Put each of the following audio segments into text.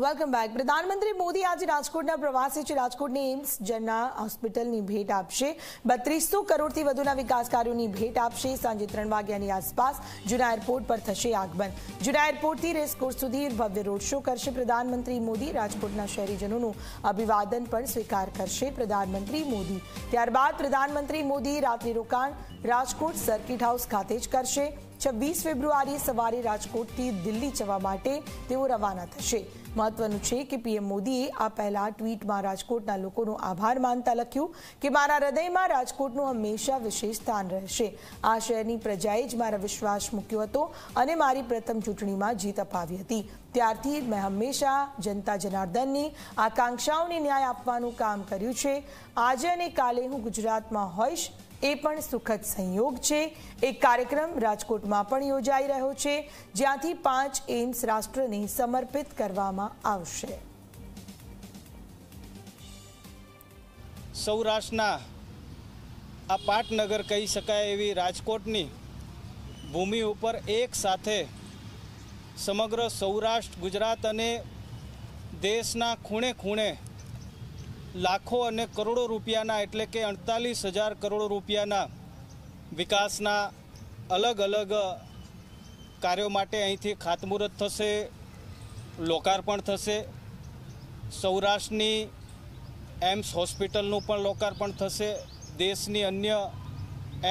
welcome back પ્રધાનમંત્રી મોદી આજે રાજકોટના પ્રવાસે છે રાજકોટની એમ્સ જનરલ હોસ્પિટલની ભેટ આપશે બત્રીસો કરોડથી વધુના વિકાસ કાર્યોની ભેટ આપશે સાંજે ત્રણ વાગ્યાની આસપાસ જૂના એરપોર્ટ પર થશે આગમન જૂના એરપોર્ટથી રેસકોર્સ સુધી ભવ્ય રોડ શો કરશે પ્રધાનમંત્રી મોદી રાજકોટના શહેરીજનોનું અભિવાદન પણ સ્વીકાર કરશે પ્રધાનમંત્રી મોદી ત્યારબાદ પ્રધાનમંત્રી મોદી રાત્રિ રોકાણ રાજકોટ સર્કિટ હાઉસ ખાતે જ કરશે છવ્વીસ ફેબ્રુઆરી સવારે રાજકોટથી દિલ્હી જવા માટે તેઓ રવાના થશે મહત્વનું છે કે પીએમ મોદીએ આ પહેલા ટ્વીટમાં રાજકોટના લોકોનો આભાર માનતા લખ્યું કે મારા હૃદયમાં રાજકોટનું હંમેશા વિશેષ સ્થાન રહેશે આ શહેરની પ્રજાએ જ મારા વિશ્વાસ મૂક્યો હતો અને મારી પ્રથમ ચૂંટણીમાં જીત અપાવી હતી ત્યારથી મેં હંમેશા જનતા જનાર્દનની આકાંક્ષાઓને ન્યાય આપવાનું કામ કર્યું છે આજે અને કાલે હું ગુજરાતમાં હોઈશ એ પણ સુખદ સંયોગ છે એક કાર્યક્રમ રાજકોટમાં પણ યોજાઈ રહ્યો છે જ્યાંથી પાંચ એઇમ્સ રાષ્ટ્રને સમર્પિત કરવામાં આવશે સૌરાષ્ટ્રના આ પાટનગર કહી શકાય એવી રાજકોટની ભૂમિ ઉપર એક સાથે સમગ્ર સૌરાષ્ટ્ર ગુજરાત અને દેશના ખૂણે ખૂણે લાખો અને કરોડો રૂપિયાના એટલે કે અડતાલીસ હજાર કરોડો રૂપિયાના વિકાસના અલગ અલગ કાર્યો માટે અહીંથી ખાતમુહૂર્ત થશે લોકાર્પણ થશે સૌરાષ્ટ્રની એમ્સ હોસ્પિટલનું પણ લોકાર્પણ થશે દેશની અન્ય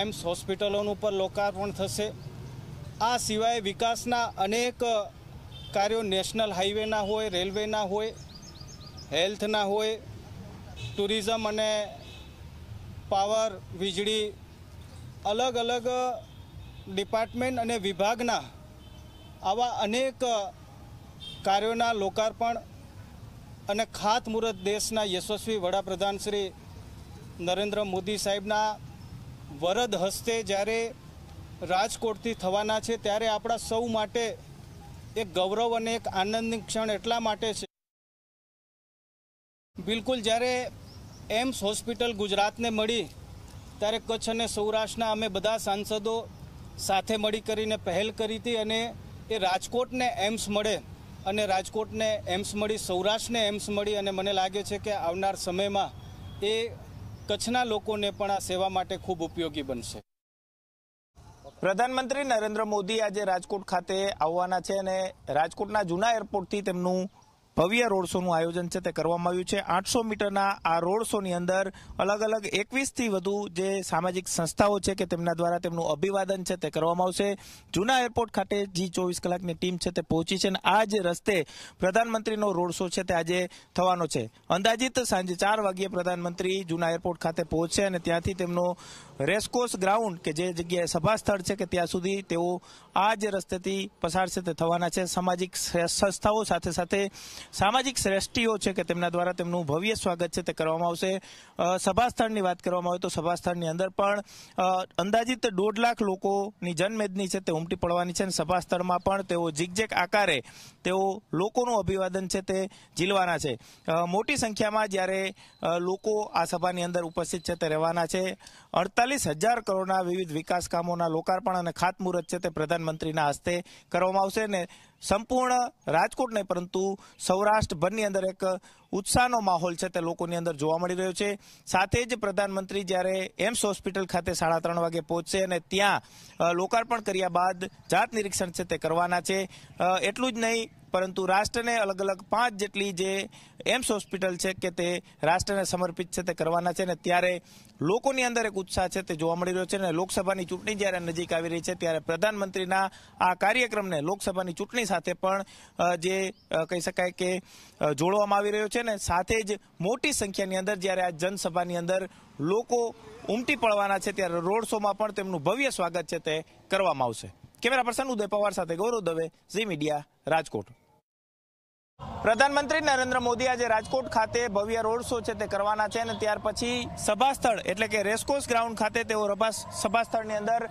એમ્સ હોસ્પિટલોનું પણ લોકાર્પણ થશે આ સિવાય વિકાસના અનેક કાર્યો નેશનલ હાઈવેના હોય રેલવેના હોય હેલ્થના હોય ટુરિઝમ અને પાવર વીજળી અલગ અલગ ડિપાર્ટમેન્ટ અને વિભાગના આવા અનેક કાર્યોના લોકાર્પણ અને ખાતમુહૂર્ત દેશના યશસ્વી વડાપ્રધાન શ્રી નરેન્દ્ર મોદી સાહેબના વરદ હસ્તે જ્યારે રાજકોટથી થવાના છે ત્યારે આપણા સૌ માટે એક ગૌરવ અને એક આનંદની ક્ષણ એટલા માટે છે બિલકુલ જ્યારે એમ્સ હોસ્પિટલ ગુજરાતને મળી ત્યારે કચ્છ અને સૌરાષ્ટ્રના અમે બધા સાંસદો સાથે મળી કરીને પહેલ કરી હતી અને એ રાજકોટને એમ્સ મળે અને રાજકોટને એમ્સ મળી સૌરાષ્ટ્રને એમ્સ મળી અને મને લાગે છે કે આવનાર સમયમાં એ કચ્છના લોકોને પણ આ સેવા માટે ખૂબ ઉપયોગી બનશે પ્રધાનમંત્રી નરેન્દ્ર મોદી આજે રાજકોટ ખાતે આવવાના છે અને રાજકોટના જૂના એરપોર્ટથી તેમનું ભવ્ય રોડ શોનું આયોજન છે તે કરવામાં આવ્યું છે આઠસો મીટરના આ રોડ શોની અંદર અલગ અલગ એકવીસથી વધુ જે સામાજિક સંસ્થાઓ છે કે તેમના દ્વારા તેમનું અભિવાદન છે તે કરવામાં આવશે જૂના એરપોર્ટ ખાતે જી ચોવીસ કલાકની ટીમ છે તે પહોંચી છે અને આ જ રસ્તે પ્રધાનમંત્રીનો રોડ શો છે તે આજે થવાનો છે અંદાજિત સાંજે ચાર વાગ્યે પ્રધાનમંત્રી જૂના એરપોર્ટ ખાતે પહોંચશે અને ત્યાંથી તેમનો રેસકોર્સ ગ્રાઉન્ડ કે જે જગ્યાએ સભા સ્થળ છે કે ત્યાં સુધી તેઓ આ જ રસ્તેથી પસાર છે તે થવાના છે સામાજિક સંસ્થાઓ સાથે સાથે સામાજિક શ્રેષ્ઠીઓ છે કે તેમના દ્વારા તેમનું ભવ્ય સ્વાગત છે તે કરવામાં આવશે સભાસ્થળની વાત કરવામાં આવે તો સભાસ્થળની અંદર પણ અંદાજિત દોઢ લાખ લોકોની જનમેદની છે તે ઉમટી પડવાની છે અને સભાસ્થળમાં પણ તેઓ ઝીકઝેક આકારે તેઓ લોકોનું અભિવાદન છે તે ઝીલવાના છે મોટી સંખ્યામાં જ્યારે લોકો આ સભાની અંદર ઉપસ્થિત છે તે રહેવાના છે અડતાલીસ હજાર કરોડના વિવિધ વિકાસ કામોના લોકાર્પણ અને ખાતમુહૂર્ત છે તે પ્રધાનમંત્રીના હસ્તે કરવામાં આવશે અને સંપૂર્ણ રાજકોટ નહીં પરંતુ સૌરાષ્ટ્રભરની અંદર એક ઉત્સાહનો માહોલ છે તે લોકોની અંદર જોવા મળી રહ્યો છે સાથે જ પ્રધાનમંત્રી જ્યારે એમ્સ હોસ્પિટલ ખાતે સાડા ત્રણ વાગે પહોંચશે અને ત્યાં લોકાર્પણ કર્યા બાદ જાત નિરીક્ષણ છે તે કરવાના છે એટલું જ નહીં પરંતુ રાષ્ટ્રને અલગ અલગ પાંચ જેટલી જે એમ્સ હોસ્પિટલ છે કે તે રાષ્ટ્રને સમર્પિત છે તે કરવાના છે ને ત્યારે લોકોની અંદર એક ઉત્સાહ છે તે જોવા મળી રહ્યો છે અને લોકસભાની ચૂંટણી જ્યારે નજીક આવી રહી છે ત્યારે પ્રધાનમંત્રીના આ કાર્યક્રમને લોકસભાની ચૂંટણી સાથે પણ જે કહી શકાય કે જોડવામાં આવી રહ્યો છે ને સાથે જ મોટી સંખ્યાની અંદર જ્યારે આ જનસભાની અંદર લોકો ઉમટી પડવાના છે ત્યારે રોડ શોમાં પણ તેમનું ભવ્ય સ્વાગત છે તે કરવામાં આવશે કેમેરા પર્સન ઉદય પવાર સાથે ગૌરવ દવે ઝી મીડિયા રાજકોટ પ્રધાનમંત્રી નરેન્દ્ર મોદી આજે રાજકોટ ખાતે ભવ્ય રોડ શો છે તે કરવાના છે અને ત્યાર પછી સભાસ્થળ એટલે કે રેસકોર્સ ગ્રાઉન્ડ ખાતે તેઓ સભા સ્થળની અંદર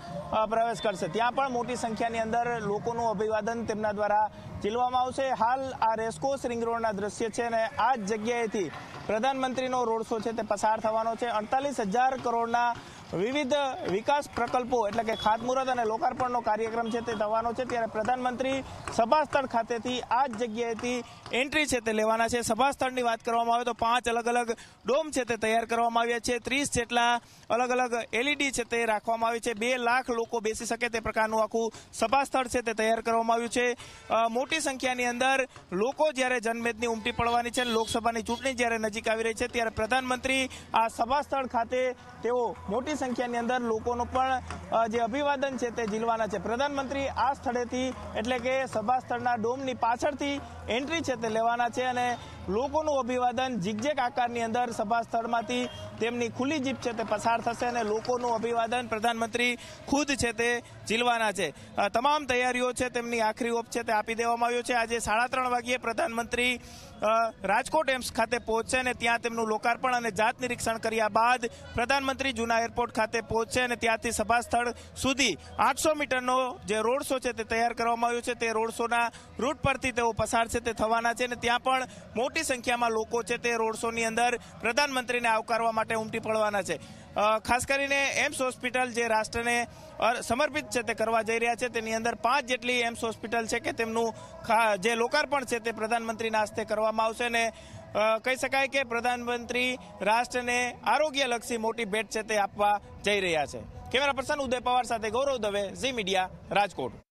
પ્રવેશ કરશે ત્યાં પણ મોટી સંખ્યાની અંદર લોકોનું અભિવાદન તેમના દ્વારા ઝીલવામાં આવશે હાલ આ રેસકોર્સ રિંગ રોડના દ્રશ્ય છે અને આ જ જગ્યાએથી પ્રધાનમંત્રીનો રોડ શો છે તે પસાર થવાનો છે અડતાલીસ હજાર કરોડના વિવિધ વિકાસ પ્રકલ્પો એટલે કે ખાતમુહૂર્ત અને લોકાર્પણનો કાર્યક્રમ છે તે થવાનો છે ત્યારે પ્રધાનમંત્રી સભાસ્થળ ખાતેથી આ જ જગ્યાએથી એન્ટ્રી છે તે લેવાના છે સભાસ્થળની વાત કરવામાં આવે તો પાંચ અલગ અલગ ડોમ છે તે તૈયાર કરવામાં આવ્યા છે ત્રીસ જેટલા અલગ અલગ એલઈડી છે તે રાખવામાં આવી છે બે લાખ લોકો બેસી શકે તે પ્રકારનું આખું સભાસ્થળ છે તે તૈયાર કરવામાં આવ્યું છે મોટી સંખ્યાની અંદર લોકો જ્યારે જનમેદની ઉમટી પડવાની છે લોકસભાની ચૂંટણી જ્યારે નજીક આવી રહી છે ત્યારે પ્રધાનમંત્રી આ સભાસ્થળ ખાતે તેઓ મોટી મોટી સંખ્યાની અંદર લોકોનો પણ જે અભિવાદન છે તે ઝીલવાના છે પ્રધાનમંત્રી આ સ્થળેથી એટલે કે સભા સ્થળના ડોમની પાછળથી એન્ટ્રી છે તે લેવાના છે અને લોકોનું અભિવાદન ઝીકઝેક આકારની અંદર સભા સ્થળમાંથી તેમની ખુલ્લી જીપ છે તે પસાર થશે અને લોકોનું અભિવાદન પ્રધાનમંત્રી ખુદ છે તે ઝીલવાના છે તમામ તૈયારીઓ છે તેમની આખરી ઓપ છે તે આપી દેવામાં આવ્યો છે આજે સાડા ત્રણ વાગ્યે પ્રધાનમંત્રી રાજકોટ એમ્સ ખાતે પહોંચશે અને ત્યાં તેમનું લોકાર્પણ અને જાત નિરીક્ષણ કર્યા બાદ પ્રધાનમંત્રી જૂના એરપોર્ટ ખાતે પહોંચશે અને ત્યાંથી સભા સ્થળ સુધી આઠસો મીટરનો જે રોડ શો છે તે તૈયાર કરવામાં આવ્યો છે તે રોડ શોના રૂટ પરથી તેઓ પસાર છે તે થવાના છે અને ત્યાં પણ મોટી સંખ્યામાં લોકો છે તે રોડ શોની અંદર પ્રધાનમંત્રીને આવકારવા માટે ઉમટી પડવાના છે ખાસ કરીને એમ્સ હોસ્પિટલ જે રાષ્ટ્રને સમર્પિત છે તે કરવા જઈ રહ્યા છે તેની અંદર પાંચ જેટલી એમ્સ હોસ્પિટલ છે કે તેમનું જે લોકાર્પણ છે તે પ્રધાનમંત્રીના હસ્તે કરવામાં આવશે અને કહી શકાય કે પ્રધાનમંત્રી રાષ્ટ્રને આરોગ્યલક્ષી મોટી ભેટ છે તે આપવા જઈ રહ્યા છે કેમેરા પર્સન ઉદય પવાર સાથે ગૌરવ દવે ઝી મીડિયા રાજકોટ